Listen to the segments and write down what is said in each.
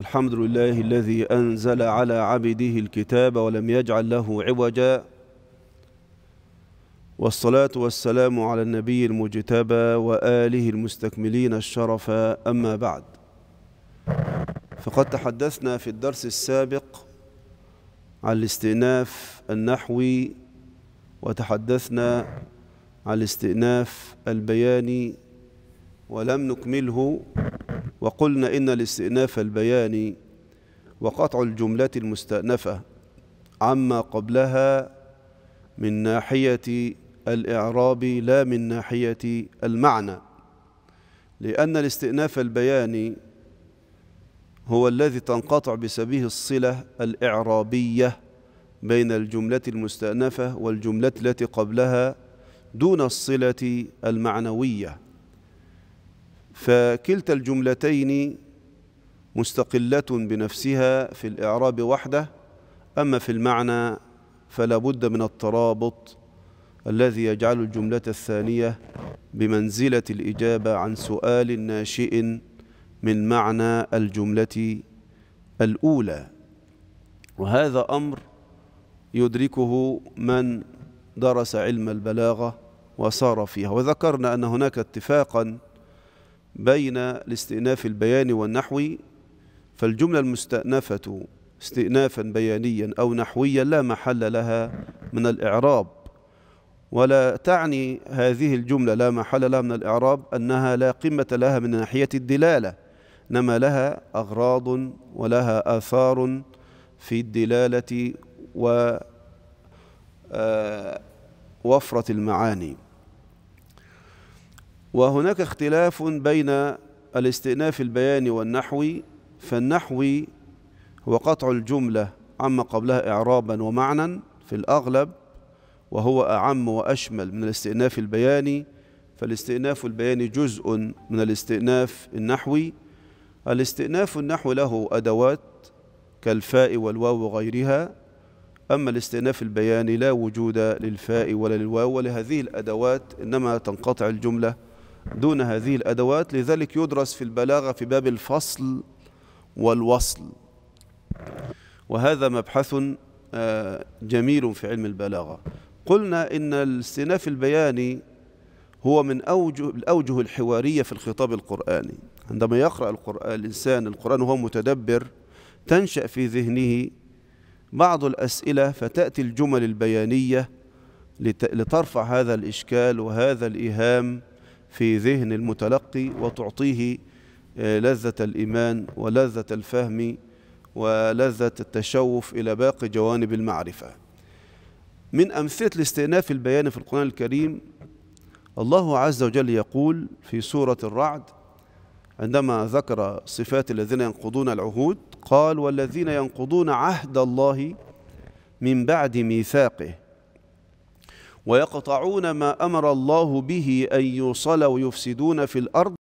الحمد لله الذي أنزل على عبده الكتاب ولم يجعل له عوجا والصلاة والسلام على النبي المجتبى وآله المستكملين الشرف أما بعد فقد تحدثنا في الدرس السابق عن الاستئناف النحوي وتحدثنا عن الاستئناف البياني ولم نكمله وقلنا إن الاستئناف البياني وقطع الجملة المستأنفة عما قبلها من ناحية الإعراب لا من ناحية المعنى لأن الاستئناف البياني هو الذي تنقطع بسبيه الصلة الإعرابية بين الجملة المستأنفة والجملة التي قبلها دون الصلة المعنوية فكلتا الجملتين مستقلة بنفسها في الإعراب وحده أما في المعنى فلا بد من الترابط الذي يجعل الجملة الثانية بمنزلة الإجابة عن سؤال ناشئ من معنى الجملة الأولى وهذا أمر يدركه من درس علم البلاغة وصار فيها وذكرنا أن هناك اتفاقاً بين الاستئناف البياني والنحوي فالجملة المستأنفة استئنافا بيانيا أو نحويا لا محل لها من الإعراب ولا تعني هذه الجملة لا محل لها من الإعراب أنها لا قمة لها من ناحية الدلالة إنما لها أغراض ولها آثار في الدلالة و آه، وفرة المعاني وهناك اختلاف بين الاستئناف البياني والنحوي فالنحوي هو قطع الجملة عما قبلها إعرابا ومعنا في الأغلب وهو أعم وأشمل من الاستئناف البياني فالاستئناف البياني جزء من الاستئناف النحوي الاستئناف النحو له أدوات كالفاء والواو وغيرها أما الاستئناف البياني لا وجود للفاء ولا للواو ولهذه الأدوات إنما تنقطع الجملة دون هذه الأدوات لذلك يدرس في البلاغة في باب الفصل والوصل وهذا مبحث آه، جميل في علم البلاغة قلنا إن الاستئناف البياني هو من أوجه الأوجه الحوارية في الخطاب القرآني عندما يقرأ القرآن الإنسان القرآن وهو متدبر تنشأ في ذهنه بعض الأسئلة فتأتي الجمل البيانية لترفع هذا الإشكال وهذا الإيهام في ذهن المتلقي وتعطيه آه، لذة الإيمان ولذة الفهم ولذة التشوف إلى باقي جوانب المعرفة من أمثلة الاستئناف البيان في القرآن الكريم الله عز وجل يقول في سورة الرعد عندما ذكر صفات الذين ينقضون العهود قال والذين ينقضون عهد الله من بعد ميثاقه ويقطعون ما امر الله به ان يوصل ويفسدون في الارض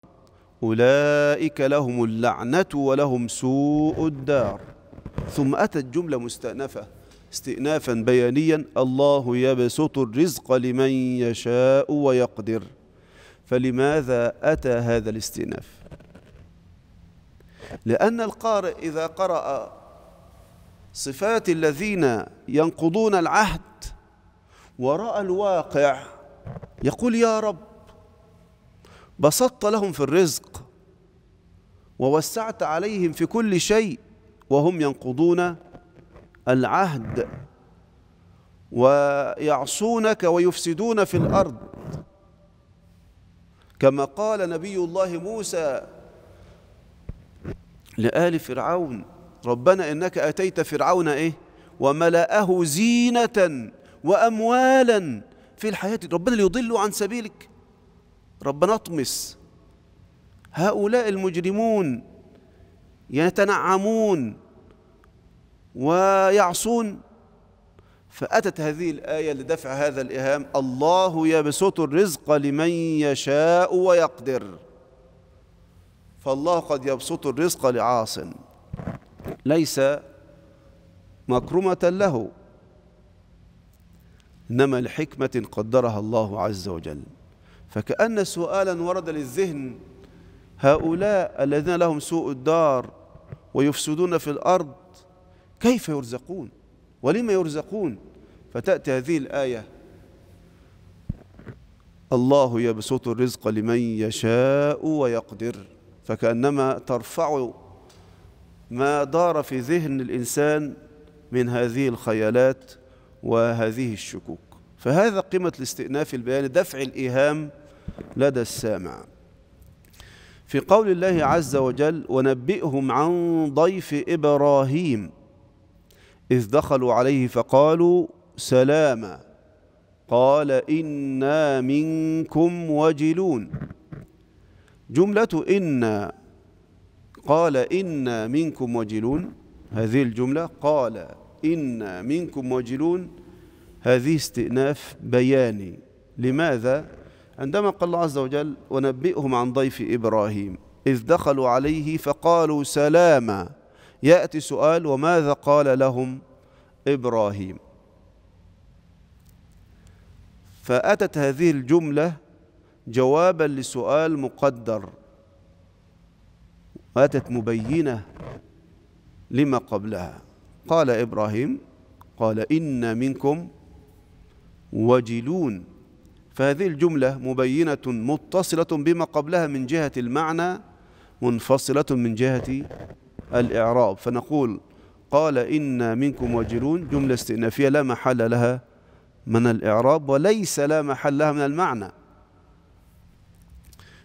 اولئك لهم اللعنه ولهم سوء الدار ثم اتت جمله مستانفه استئنافا بيانيا الله يبسط الرزق لمن يشاء ويقدر فلماذا اتى هذا الاستئناف لان القارئ اذا قرا صفات الذين ينقضون العهد وراء الواقع يقول يا رب بسطت لهم في الرزق ووسعت عليهم في كل شيء وهم ينقضون العهد ويعصونك ويفسدون في الارض كما قال نبي الله موسى لآل فرعون ربنا إنك أتيت فرعون إيه وملأه زينة وأموالا في الحياة ربنا اللي يضل عن سبيلك ربنا اطمس هؤلاء المجرمون يتنعمون ويعصون فأتت هذه الآية لدفع هذا الإهام الله يبسط الرزق لمن يشاء ويقدر فالله قد يبسط الرزق لعاص ليس مكرمة له إنما لحكمة قدرها الله عز وجل فكأن سؤالا ورد للذهن هؤلاء الذين لهم سوء الدار ويفسدون في الأرض كيف يرزقون ولما يرزقون فتأتي هذه الآية الله يبسط الرزق لمن يشاء ويقدر فكأنما ترفع ما دار في ذهن الإنسان من هذه الخيالات وهذه الشكوك فهذا قيمة الاستئناف البياني دفع الإيهام لدى السامع في قول الله عز وجل ونبئهم عن ضيف إبراهيم إذ دخلوا عليه فقالوا سلاما قال إنا منكم وجلون جملة إنا قال إنا منكم وجلون هذه الجملة قال إنا منكم وجلون هذه استئناف بياني لماذا؟ عندما قال الله عز وجل ونبئهم عن ضيف إبراهيم إذ دخلوا عليه فقالوا سلاما يأتي سؤال وماذا قال لهم إبراهيم فأتت هذه الجملة جوابا لسؤال مقدر وأتت مبينة لما قبلها قال إبراهيم قال إن منكم وجلون فهذه الجملة مبينة متصلة بما قبلها من جهة المعنى منفصلة من جهة الإعراب فنقول قال إن منكم وجلون جملة استئنافية لا محل لها من الإعراب وليس لا محل لها من المعنى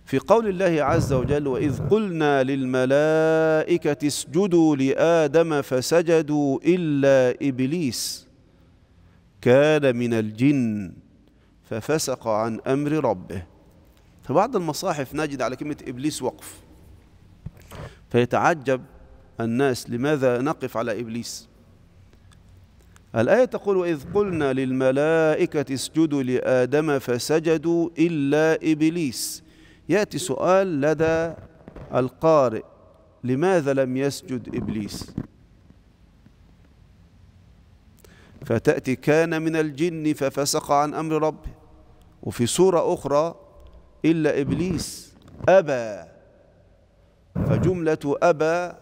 في قول الله عز وجل وإذ قلنا للملائكة اسجدوا لآدم فسجدوا إلا إبليس كان من الجن ففسق عن أمر ربه فبعض المصاحف نجد على كلمة إبليس وقف فيتعجب الناس لماذا نقف على إبليس الآية تقول وإذ قلنا للملائكة اسجدوا لآدم فسجدوا إلا إبليس يأتي سؤال لدى القارئ لماذا لم يسجد إبليس فتأتي كان من الجن ففسق عن أمر ربه وفي سورة أخرى إلا إبليس أبى فجملة أبى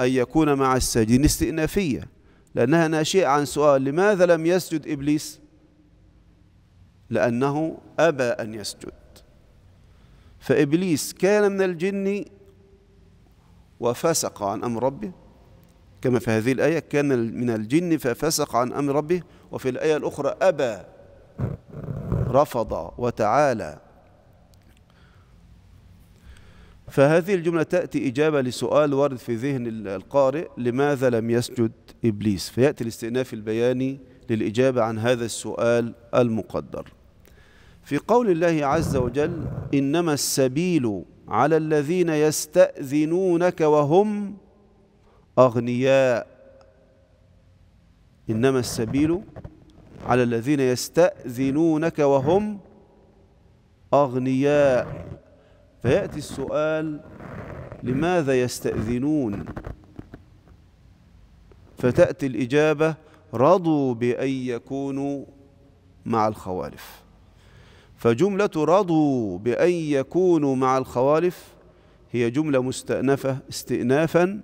أن يكون مع الساجدين استئنافية لأنها ناشئة عن سؤال لماذا لم يسجد إبليس لأنه أبى أن يسجد فإبليس كان من الجن وفسق عن أمر ربه كما في هذه الآية كان من الجن ففسق عن أمر ربه وفي الآية الأخرى أبى رفض وتعالى فهذه الجملة تأتي إجابة لسؤال وارد في ذهن القارئ لماذا لم يسجد إبليس فيأتي الاستئناف البياني للإجابة عن هذا السؤال المقدر في قول الله عز وجل إنما السبيل على الذين يستأذنونك وهم أغنياء إنما السبيل على الذين يستأذنونك وهم أغنياء فيأتي السؤال لماذا يستأذنون فتأتي الإجابة رضوا بأن يكونوا مع الخوالف فجملة رضوا بأن يكونوا مع الخوالف هي جملة مستأنفة استئنافا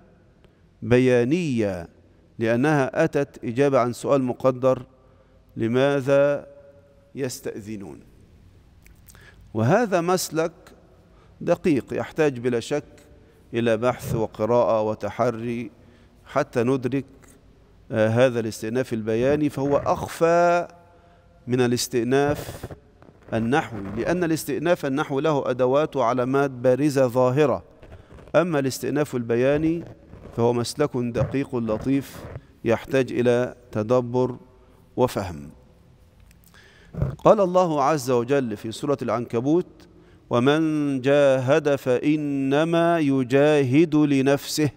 بيانية لأنها أتت إجابة عن سؤال مقدر لماذا يستأذنون وهذا مسلك دقيق يحتاج بلا شك إلى بحث وقراءة وتحري حتى ندرك آه، هذا الاستئناف البياني فهو أخفى من الاستئناف النحو لأن الاستئناف النحو له أدوات وعلامات بارزة ظاهرة أما الاستئناف البياني فهو مسلك دقيق لطيف يحتاج إلى تدبر وفهم قال الله عز وجل في سورة العنكبوت ومن جاهد فإنما يجاهد لنفسه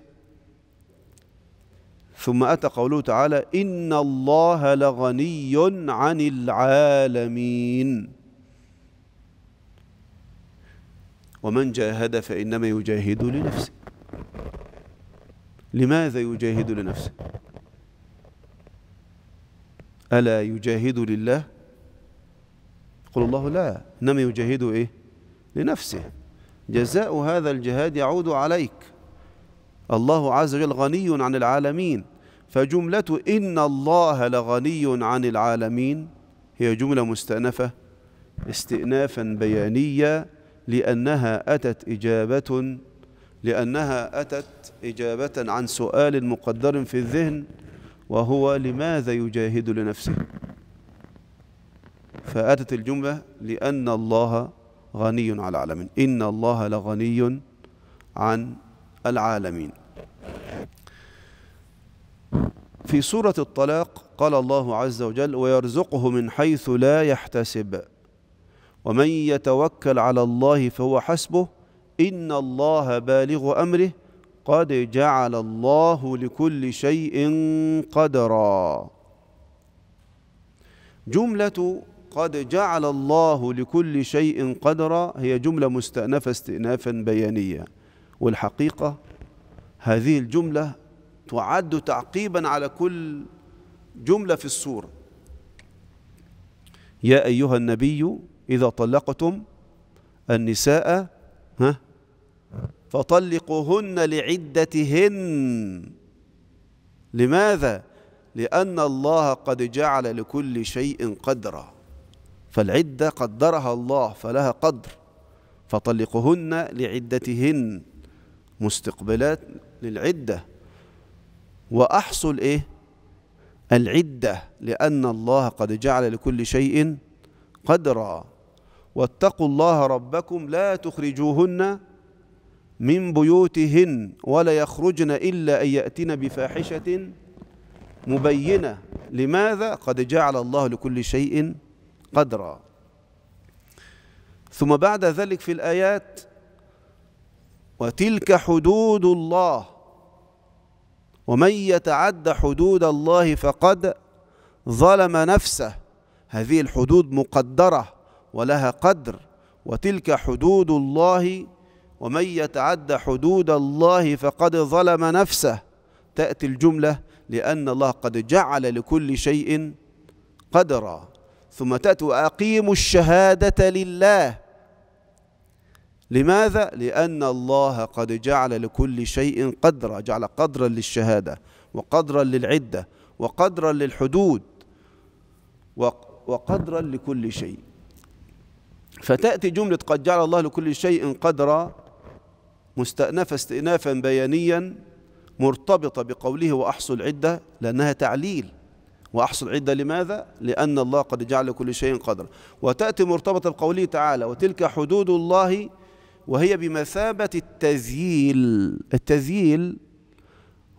ثم أتى قوله تعالى إن الله لغني عن العالمين ومن جاهد فإنما يجاهد لنفسه لماذا يجاهد لنفسه ألا يجاهد لله قل الله لا إنما يجاهد إيه لنفسه جزاء هذا الجهاد يعود عليك الله عز وجل غني عن العالمين فجملة إن الله لغني عن العالمين هي جملة مستأنفة استئنافا بيانيا لأنها أتت إجابة لأنها أتت إجابة عن سؤال مقدر في الذهن وهو لماذا يجاهد لنفسه فأتت الجملة لأن الله غني على العالمين إن الله لغني عن العالمين في سورة الطلاق قال الله عز وجل ويرزقه من حيث لا يحتسب ومن يتوكل على الله فهو حسبه إن الله بالغ أمره قد جعل الله لكل شيء قدرا جملة قد جعل الله لكل شيء قدرا هي جملة مستأنفة استئنافا بيانيا والحقيقة هذه الجملة تعد تعقيبا على كل جملة في السورة يا أيها النبي إذا طلقتم النساء ها فطلقوهن لعدتهن لماذا؟ لأن الله قد جعل لكل شيء قدرا فالعدة قدرها الله فلها قدر فطلقهن لعدتهن مستقبلات للعدة وأحصل إيه؟ العدة لأن الله قد جعل لكل شيء قدرا واتقوا الله ربكم لا تخرجوهن من بيوتهن ولا يخرجن إلا أن يأتين بفاحشة مبينة لماذا؟ قد جعل الله لكل شيء قدرا ثم بعد ذلك في الآيات وتلك حدود الله ومن يتعد حدود الله فقد ظلم نفسه هذه الحدود مقدره ولها قدر وتلك حدود الله ومن يتعد حدود الله فقد ظلم نفسه تأتي الجملة لأن الله قد جعل لكل شيء قدرا ثم تأتي وأقيموا الشهادة لله لماذا؟ لأن الله قد جعل لكل شيء قدرا جعل قدرا للشهادة وقدرا للعدة وقدرا للحدود وقدرا لكل شيء فتأتي جملة قد جعل الله لكل شيء قدرا مستأنفة استئنافا بيانيا مرتبطة بقوله وأحصل عدة لأنها تعليل وأحصل عدة لماذا؟ لأن الله قد جعل كل شيء قدرا وتأتي مرتبطة بقوله تعالى وتلك حدود الله وهي بمثابة التذييل التذييل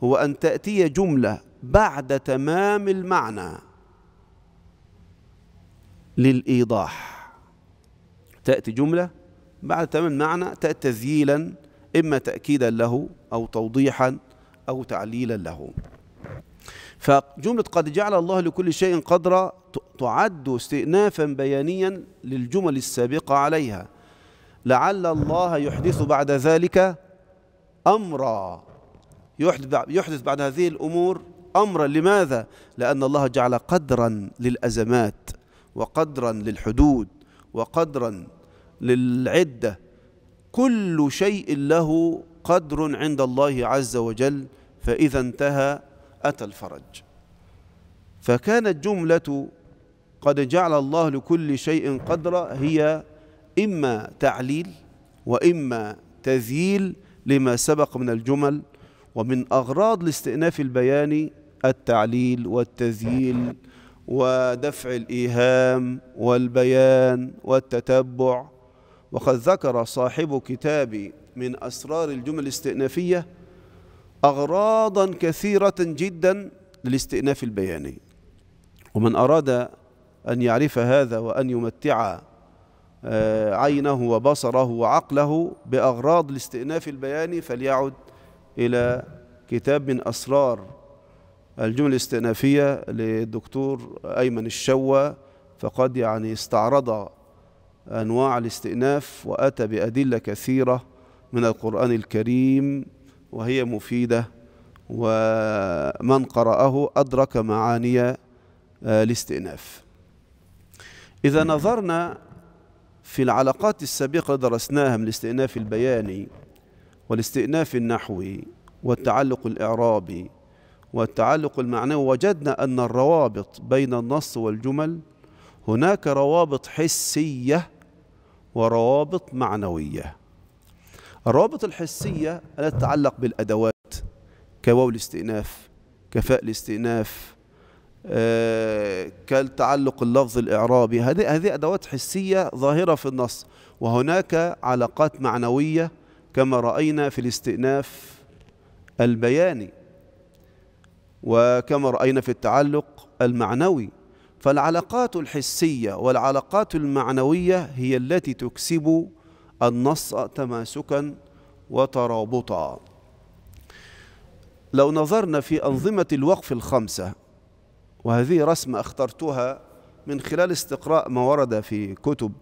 هو أن تأتي جملة بعد تمام المعنى للإيضاح تأتي جملة بعد تمام معنى تأتي تذييلا إما تأكيدا له أو توضيحا أو تعليلا له فجملة قد جعل الله لكل شيء قدرا تعد استئنافا بيانيا للجمل السابقة عليها لعل الله يحدث بعد ذلك أمرا يحدث بعد هذه الأمور أمرا لماذا؟ لأن الله جعل قدرا للأزمات وقدرا للحدود وقدرا للعدة كل شيء له قدر عند الله عز وجل فإذا انتهى أتى الفرج فكانت جملة قد جعل الله لكل شيء قدرا هي إما تعليل وإما تذييل لما سبق من الجمل ومن أغراض لاستئناف البيان التعليل والتذييل ودفع الإيهام والبيان والتتبع وقد ذكر صاحب كتاب من أسرار الجمل الاستئنافية أغراضا كثيرة جدا للاستئناف البياني ومن أراد أن يعرف هذا وأن يمتع آه، عينه وبصره وعقله بأغراض الاستئناف البياني فليعد إلى كتاب من أسرار الجمل الاستئنافية للدكتور أيمن الشوى فقد يعني استعرض أنواع الاستئناف وأتى بأدلة كثيرة من القرآن الكريم وهي مفيدة ومن قرأه أدرك معاني آه، الاستئناف إذا نظرنا في العلاقات السابقة درسناها من الاستئناف البياني والاستئناف النحوي والتعلق الإعرابي والتعلق المعنوي وجدنا أن الروابط بين النص والجمل هناك روابط حسية وروابط معنوية الروابط الحسية التي تتعلق بالأدوات كواو الاستئناف كفاء الاستئناف آه كالتعلق اللفظ الإعرابي هذه هذه أدوات حسية ظاهرة في النص وهناك علاقات معنوية كما رأينا في الاستئناف البياني وكما رأينا في التعلق المعنوي فالعلاقات الحسية والعلاقات المعنوية هي التي تكسب النص تماسكا وترابطا لو نظرنا في أنظمة الوقف الخمسة وهذه رسمة اخترتها من خلال استقراء ما ورد في كتب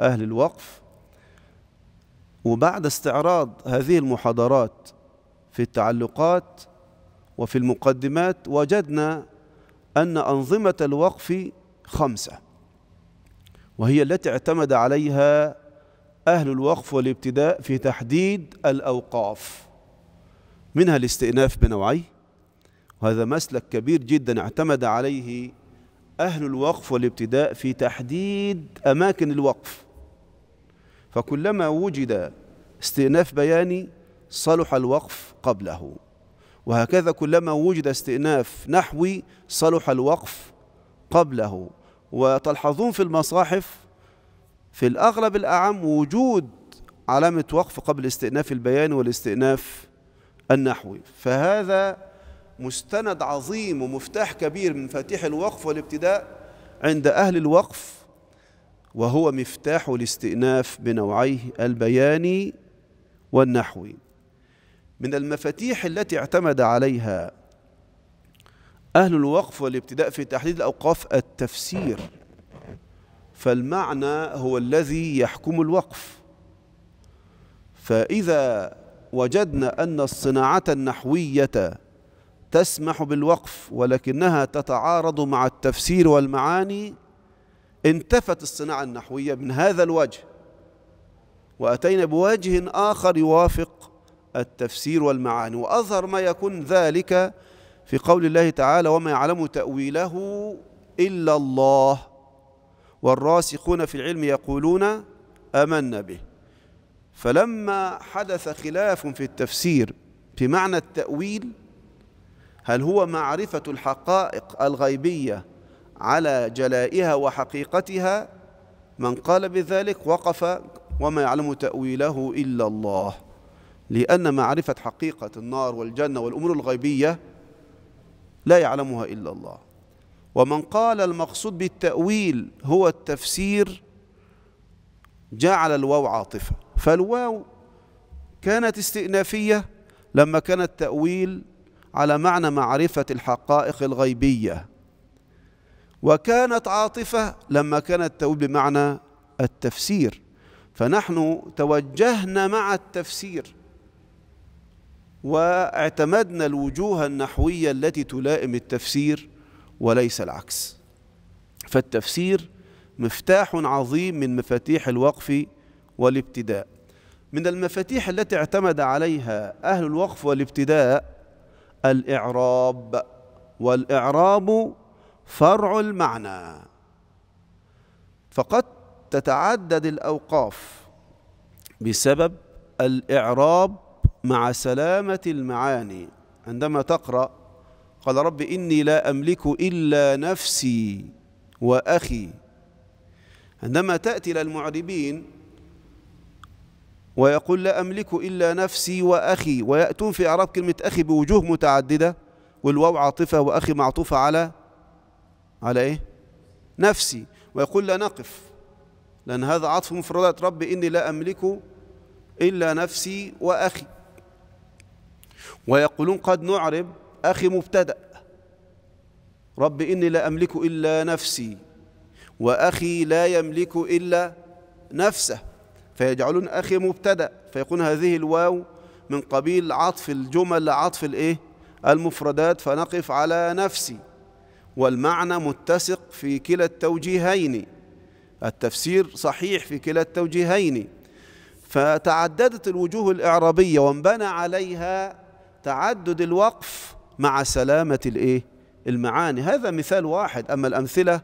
أهل الوقف وبعد استعراض هذه المحاضرات في التعلقات وفي المقدمات وجدنا أن أنظمة الوقف خمسة وهي التي اعتمد عليها أهل الوقف والابتداء في تحديد الأوقاف منها الاستئناف بنوعيه وهذا مسلك كبير جدا اعتمد عليه أهل الوقف والابتداء في تحديد أماكن الوقف فكلما وجد استئناف بياني صلح الوقف قبله وهكذا كلما وجد استئناف نحوي صلح الوقف قبله وتلحظون في المصاحف في الأغلب الأعم وجود علامة وقف قبل استئناف البيان والاستئناف النحوي فهذا مستند عظيم ومفتاح كبير من مفاتيح الوقف والابتداء عند أهل الوقف وهو مفتاح الاستئناف بنوعيه البياني والنحوي من المفاتيح التي اعتمد عليها أهل الوقف والابتداء في تحديد الأوقاف التفسير فالمعنى هو الذي يحكم الوقف فإذا وجدنا أن الصناعة النحوية تسمح بالوقف ولكنها تتعارض مع التفسير والمعاني انتفت الصناعة النحوية من هذا الوجه وأتينا بوجه آخر يوافق التفسير والمعاني وأظهر ما يكون ذلك في قول الله تعالى وما يعلم تأويله إلا الله والراسخون في العلم يقولون آمنا به فلما حدث خلاف في التفسير في معنى التأويل هل هو معرفة الحقائق الغيبية على جلائها وحقيقتها من قال بذلك وقف وما يعلم تأويله إلا الله لأن معرفة حقيقة النار والجنة والأمور الغيبية لا يعلمها إلا الله ومن قال المقصود بالتأويل هو التفسير جعل الواو عاطفة فالواو كانت استئنافية لما كان التأويل على معنى معرفة الحقائق الغيبية وكانت عاطفة لما كان التأويل بمعنى التفسير فنحن توجهنا مع التفسير واعتمدنا الوجوه النحوية التي تلائم التفسير وليس العكس فالتفسير مفتاح عظيم من مفاتيح الوقف والابتداء من المفاتيح التي اعتمد عليها أهل الوقف والابتداء الإعراب والإعراب فرع المعنى فقد تتعدد الأوقاف بسبب الإعراب مع سلامة المعاني عندما تقرأ قال رب إني لا أملك إلا نفسي وأخي عندما تأتي للمعربين ويقول لا أملك إلا نفسي وأخي ويأتون في إعراب كلمة أخي بوجوه متعددة والواو عاطفة وأخي معطوفة على على إيه؟ نفسي ويقول لا نقف لأن هذا عطف مفردات رب إني لا أملك إلا نفسي وأخي ويقولون قد نعرب أخي مبتدأ رب إني لا أملك إلا نفسي وأخي لا يملك إلا نفسه فيجعلون أخي مبتدأ فيكون هذه الواو من قبيل عطف الجمل عطف الإيه؟ المفردات فنقف على نفسي والمعنى متسق في كلا التوجيهين التفسير صحيح في كلا التوجيهين فتعددت الوجوه الإعرابية وانبنى عليها تعدد الوقف مع سلامة الإيه؟ المعاني هذا مثال واحد أما الأمثلة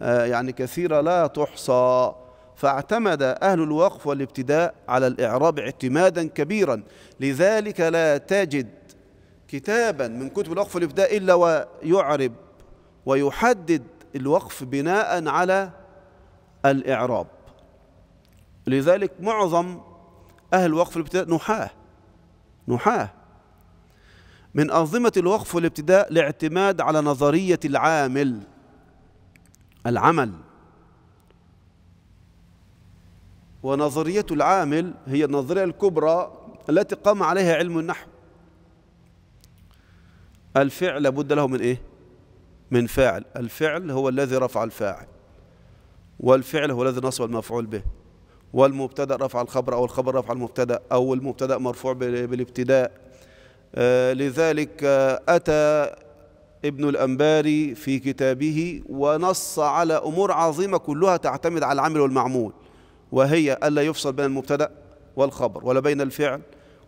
آه، يعني كثيرة لا تحصى فاعتمد أهل الوقف والابتداء على الإعراب اعتمادا كبيرا لذلك لا تجد كتابا من كتب الوقف والابتداء إلا ويعرب ويحدد الوقف بناء على الإعراب لذلك معظم أهل الوقف والابتداء نحاه نحاه من أنظمة الوقف والابتداء الاعتماد على نظرية العامل العمل ونظرية العامل هي النظرية الكبرى التي قام عليها علم النحو الفعل لابد له من إيه؟ من فاعل الفعل هو الذي رفع الفاعل والفعل هو الذي نصب المفعول به والمبتدأ رفع الخبر أو الخبر رفع المبتدأ أو المبتدأ مرفوع بالابتداء آه، لذلك أتى ابن الأنباري في كتابه ونص على أمور عظيمة كلها تعتمد على العامل والمعمول وهي ألا يفصل بين المبتدأ والخبر ولا بين الفعل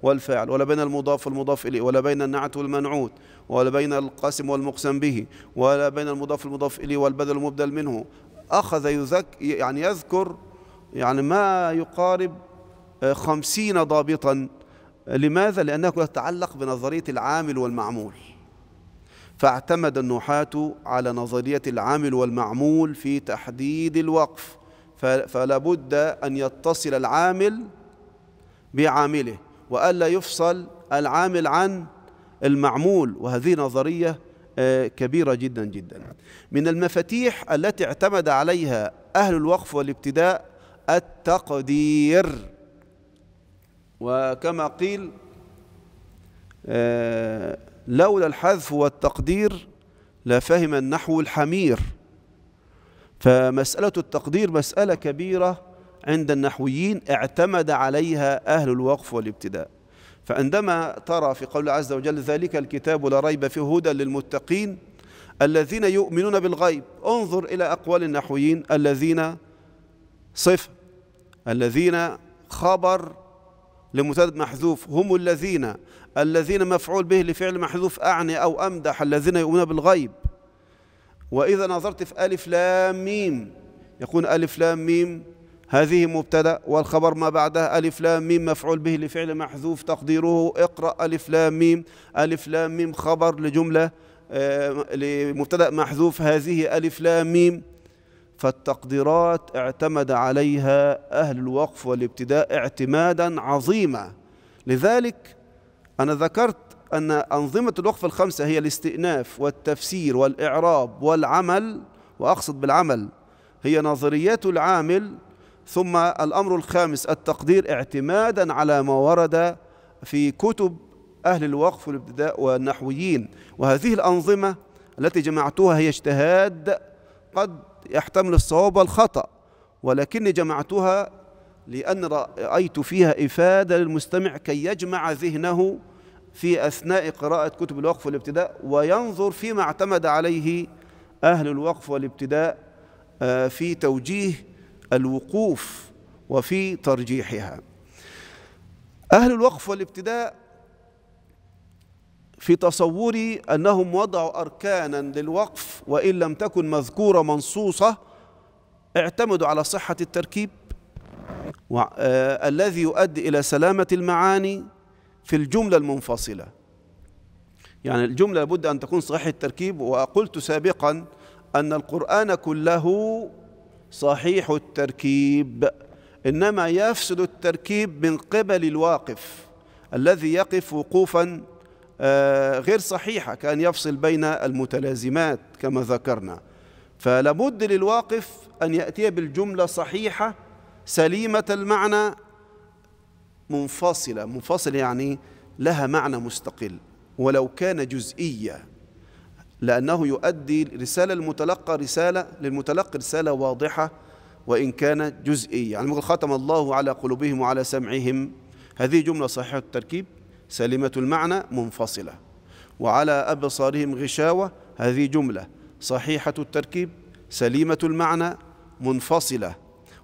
والفاعل ولا بين المضاف والمضاف إليه ولا بين النعت والمنعوت ولا بين القاسم والمقسم به ولا بين المضاف والمضاف إليه والبدل المبدل منه أخذ يذك يعني يذكر يعني ما يقارب آه، خمسين ضابطا لماذا؟ لأنه يتعلق بنظرية العامل والمعمول فاعتمد النحاة على نظرية العامل والمعمول في تحديد الوقف فلا بد أن يتصل العامل بعامله وألا يفصل العامل عن المعمول وهذه نظرية آه، كبيرة جدا جدا من المفاتيح التي اعتمد عليها أهل الوقف والابتداء التقدير وكما قيل آه، لولا الحذف والتقدير لفهم النحو الحمير فمسألة التقدير مسألة كبيرة عند النحويين اعتمد عليها أهل الوقف والابتداء فعندما ترى في قول عز وجل ذلك الكتاب لا ريب فيه هدى للمتقين الذين يؤمنون بالغيب انظر إلى أقوال النحويين الذين صفة الذين خبر لمتدد محذوف هم الذين الذين مفعول به لفعل محذوف أعني أو أمدح الذين يؤمنون بالغيب وإذا نظرت في ألف لام ميم يكون ألف لام ميم هذه مبتدأ والخبر ما بعدها ألف لام ميم مفعول به لفعل محذوف تقديره اقرأ ألف لام ميم ألف لام ميم خبر لجملة آه، لمبتدأ محذوف هذه ألف لام ميم فالتقديرات اعتمد عليها أهل الوقف والابتداء اعتمادا عظيما لذلك أنا ذكرت أن أنظمة الوقف الخمسة هي الاستئناف والتفسير والإعراب والعمل وأقصد بالعمل هي نظريات العامل ثم الأمر الخامس التقدير اعتمادا على ما ورد في كتب أهل الوقف والابتداء والنحويين وهذه الأنظمة التي جمعتها هي اجتهاد قد يحتمل الصواب والخطأ ولكني جمعتها لأن رأيت فيها إفادة للمستمع كي يجمع ذهنه في أثناء قراءة كتب الوقف والابتداء وينظر فيما اعتمد عليه أهل الوقف والابتداء آه، في توجيه الوقوف وفي ترجيحها أهل الوقف والابتداء في تصوري أنهم وضعوا أركانا للوقف وإن لم تكن مذكورة منصوصة اعتمدوا على صحة التركيب آه، الذي يؤدي إلى سلامة المعاني في الجملة المنفصلة يعني الجملة لابد أن تكون صحيح التركيب وقلت سابقا أن القرآن كله صحيح التركيب إنما يفسد التركيب من قبل الواقف الذي يقف وقوفا آه، غير صحيحة كان يفصل بين المتلازمات كما ذكرنا فلابد للواقف أن يأتي بالجملة صحيحة سليمة المعنى منفصلة منفصلة يعني لها معنى مستقل ولو كان جزئية لأنه يؤدي رسالة المتلقى رسالة للمتلقي رسالة واضحة وإن كان جزئية يعني ختم الله على قلوبهم وعلى سمعهم هذه جملة صحيحة التركيب سالمة المعنى منفصلة وعلى أبصارهم غشاوة هذه جملة صحيحة التركيب سليمة المعنى منفصلة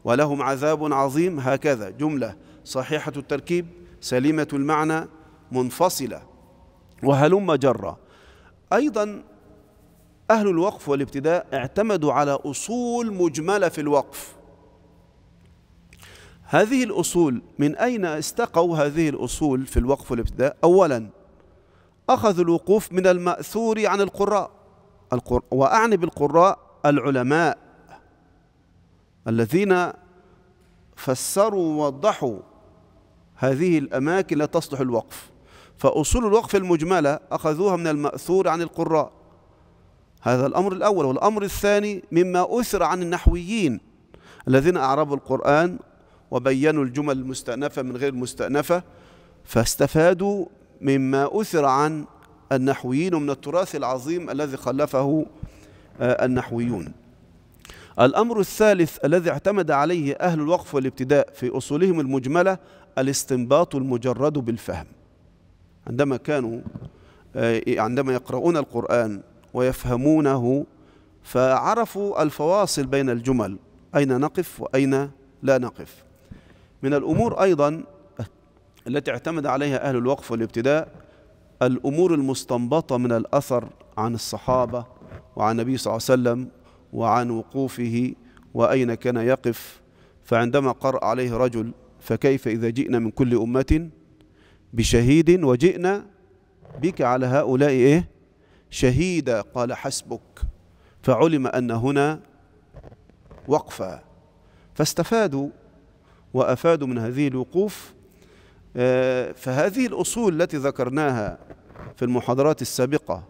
ولهم عذاب عظيم هكذا جملة صحيحة التركيب سليمة المعنى منفصلة وهلم جرا أيضا أهل الوقف والابتداء اعتمدوا على أصول مجملة في الوقف هذه الأصول من أين استقوا هذه الأصول في الوقف والابتداء أولا أخذ الوقوف من المأثور عن القراء وأعني بالقراء العلماء الذين فسروا ووضحوا هذه الأماكن لا تصلح الوقف فأصول الوقف المجملة أخذوها من المأثور عن القراء هذا الأمر الأول والأمر الثاني مما أثر عن النحويين الذين أعربوا القرآن وبينوا الجمل المستأنفة من غير المستأنفة فاستفادوا مما أثر عن النحويين ومن التراث العظيم الذي خلفه آه، النحويون الأمر الثالث الذي اعتمد عليه أهل الوقف والابتداء في أصولهم المجملة الاستنباط المجرد بالفهم عندما كانوا آه، عندما يقرؤون القرآن ويفهمونه فعرفوا الفواصل بين الجمل أين نقف وأين لا نقف من الأمور أيضا التي اعتمد عليها أهل الوقف والابتداء الأمور المستنبطة من الأثر عن الصحابة وعن النبي صلى الله عليه وسلم وعن وقوفه وأين كان يقف فعندما قرأ عليه رجل فكيف إذا جئنا من كل أمة بشهيد وجئنا بك على هؤلاء إيه شهيدا قال حسبك فعلم أن هنا وقفا فاستفادوا وأفادوا من هذه الوقوف آه، فهذه الأصول التي ذكرناها في المحاضرات السابقة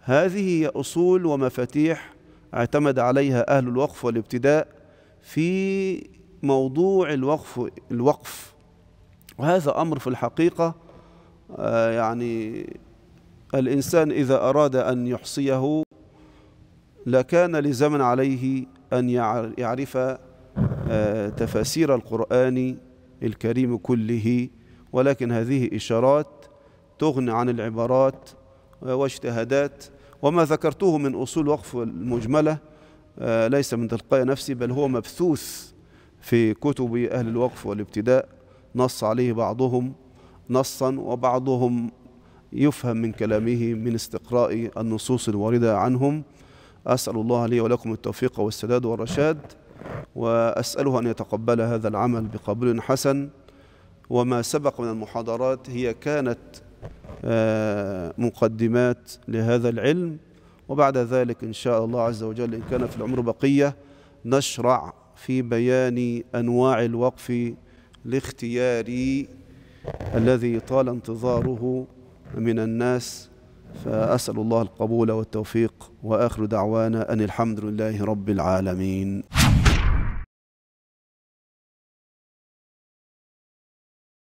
هذه هي أصول ومفاتيح اعتمد عليها أهل الوقف والابتداء في موضوع الوقف الوقف وهذا أمر في الحقيقة آه، يعني الإنسان إذا أراد أن يحصيه لكان لزمن عليه أن يعرف آه، تفاسير القرآن الكريم كله ولكن هذه إشارات تغني عن العبارات واجتهادات وما ذكرته من أصول وقف المجملة آه، ليس من تلقاء نفسي بل هو مبثوث في كتب أهل الوقف والابتداء نص عليه بعضهم نصا وبعضهم يفهم من كلامه من استقراء النصوص الواردة عنهم أسأل الله لي ولكم التوفيق والسداد والرشاد وأسأله أن يتقبل هذا العمل بقبول حسن وما سبق من المحاضرات هي كانت آه، مقدمات لهذا العلم وبعد ذلك إن شاء الله عز وجل إن كان في العمر بقية نشرع في بيان أنواع الوقف لاختياري الذي طال انتظاره من الناس فأسأل الله القبول والتوفيق وآخر دعوانا أن الحمد لله رب العالمين